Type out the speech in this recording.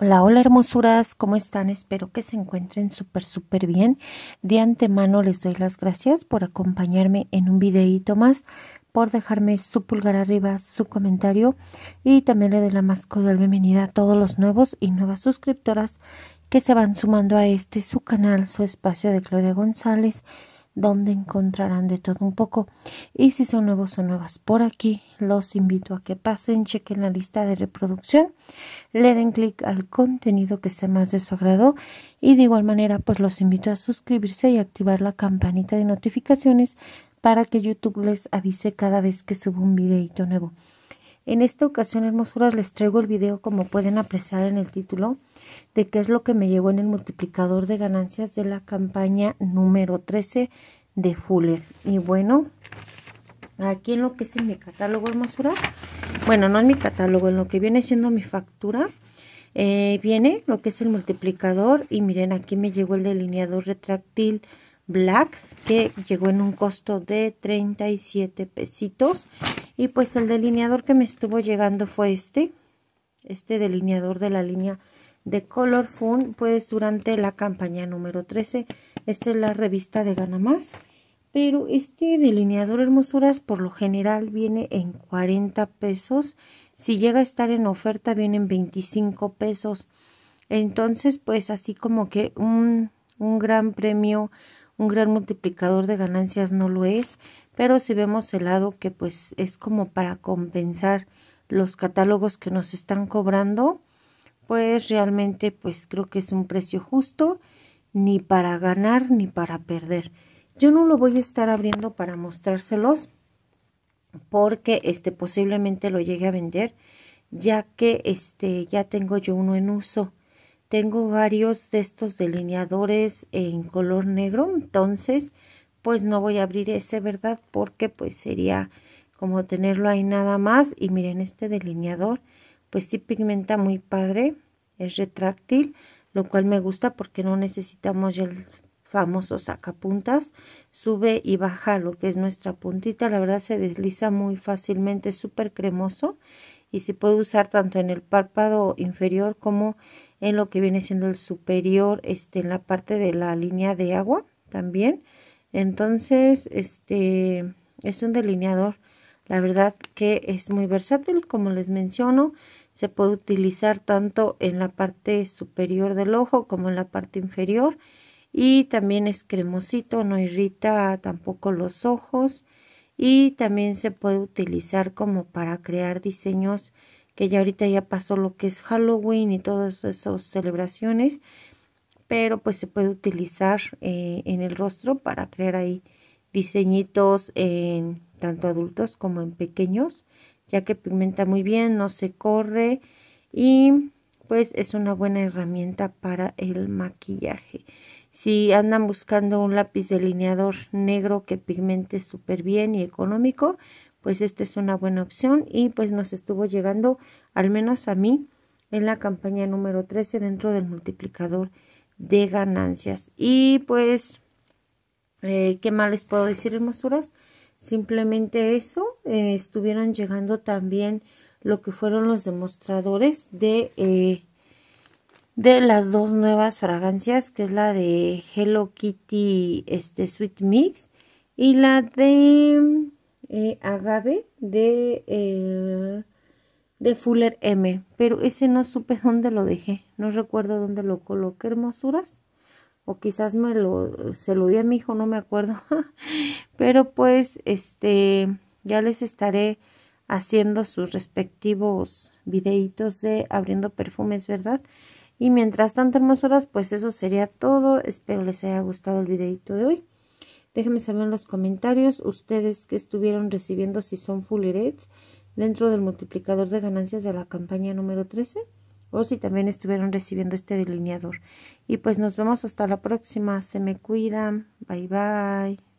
Hola, hola hermosuras, ¿cómo están? Espero que se encuentren súper, súper bien. De antemano les doy las gracias por acompañarme en un videíto más, por dejarme su pulgar arriba, su comentario y también le doy la más cordial bienvenida a todos los nuevos y nuevas suscriptoras que se van sumando a este su canal, su espacio de Claudia González donde encontrarán de todo un poco. Y si son nuevos o nuevas por aquí, los invito a que pasen, chequen la lista de reproducción, le den clic al contenido que sea más de su agrado y de igual manera pues los invito a suscribirse y activar la campanita de notificaciones para que YouTube les avise cada vez que subo un videito nuevo. En esta ocasión, hermosuras, les traigo el video como pueden apreciar en el título de qué es lo que me llegó en el multiplicador de ganancias de la campaña número 13 de Fuller. Y bueno, aquí en lo que es en mi catálogo hermosuras, bueno, no en mi catálogo, en lo que viene siendo mi factura, eh, viene lo que es el multiplicador y miren aquí me llegó el delineador retráctil black que llegó en un costo de 37 pesitos y pues el delineador que me estuvo llegando fue este, este delineador de la línea de Color Fun, pues durante la campaña número 13. Esta es la revista de Gana Más. Pero este delineador Hermosuras por lo general viene en 40 pesos. Si llega a estar en oferta viene en 25 pesos. Entonces, pues así como que un, un gran premio, un gran multiplicador de ganancias no lo es. Pero si vemos el lado que pues es como para compensar los catálogos que nos están cobrando, pues realmente pues creo que es un precio justo ni para ganar ni para perder. Yo no lo voy a estar abriendo para mostrárselos porque este posiblemente lo llegue a vender ya que este ya tengo yo uno en uso. Tengo varios de estos delineadores en color negro, entonces pues no voy a abrir ese, ¿verdad? Porque pues sería como tenerlo ahí nada más y miren este delineador pues sí pigmenta muy padre, es retráctil, lo cual me gusta porque no necesitamos el famoso sacapuntas, sube y baja lo que es nuestra puntita, la verdad se desliza muy fácilmente, es súper cremoso y se puede usar tanto en el párpado inferior como en lo que viene siendo el superior, este, en la parte de la línea de agua también. Entonces, este es un delineador, la verdad que es muy versátil, como les menciono, se puede utilizar tanto en la parte superior del ojo como en la parte inferior y también es cremosito, no irrita tampoco los ojos y también se puede utilizar como para crear diseños que ya ahorita ya pasó lo que es Halloween y todas esas celebraciones, pero pues se puede utilizar eh, en el rostro para crear ahí diseñitos en tanto adultos como en pequeños ya que pigmenta muy bien, no se corre y pues es una buena herramienta para el maquillaje. Si andan buscando un lápiz delineador negro que pigmente súper bien y económico, pues esta es una buena opción y pues nos estuvo llegando, al menos a mí, en la campaña número 13 dentro del multiplicador de ganancias. Y pues, eh, ¿qué más les puedo decir, hermosuras? Simplemente eso, eh, estuvieron llegando también lo que fueron los demostradores de, eh, de las dos nuevas fragancias, que es la de Hello Kitty este, Sweet Mix y la de eh, Agave de, de Fuller M. Pero ese no supe dónde lo dejé, no recuerdo dónde lo coloqué, hermosuras o quizás me lo, se lo di a mi hijo, no me acuerdo. Pero pues, este, ya les estaré haciendo sus respectivos videitos de abriendo perfumes, ¿verdad? Y mientras tanto, hermosuras, pues eso sería todo. Espero les haya gustado el videito de hoy. Déjenme saber en los comentarios ustedes que estuvieron recibiendo si son fullerets dentro del multiplicador de ganancias de la campaña número 13 o también estuvieron recibiendo este delineador. Y pues nos vemos hasta la próxima. Se me cuidan. Bye bye.